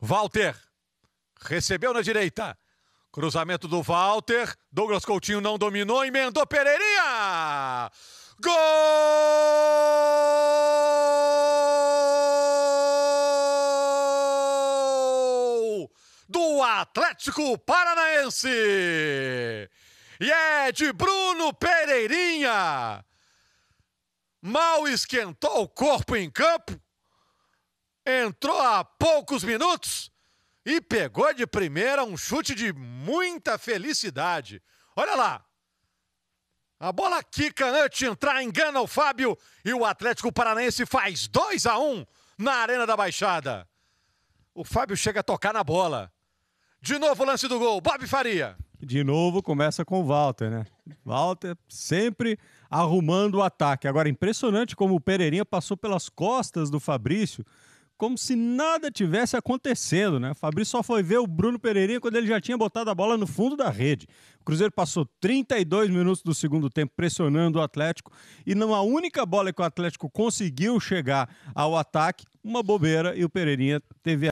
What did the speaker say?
Walter. Recebeu na direita. Cruzamento do Walter. Douglas Coutinho não dominou. Emendou Pereirinha. Gol! Do Atlético Paranaense. E é de Bruno Pereirinha. Mal esquentou o corpo em campo entrou há poucos minutos e pegou de primeira um chute de muita felicidade. Olha lá. A bola quica antes de entrar, engana o Fábio e o Atlético Paranaense faz 2 a 1 um na Arena da Baixada. O Fábio chega a tocar na bola. De novo o lance do gol, Bob Faria. De novo começa com o Walter, né? Walter sempre arrumando o ataque. Agora impressionante como o Pereirinha passou pelas costas do Fabrício como se nada tivesse acontecendo, né? O Fabrício só foi ver o Bruno Pereirinha quando ele já tinha botado a bola no fundo da rede. O Cruzeiro passou 32 minutos do segundo tempo pressionando o Atlético e numa única bola que o Atlético conseguiu chegar ao ataque, uma bobeira e o Pereirinha teve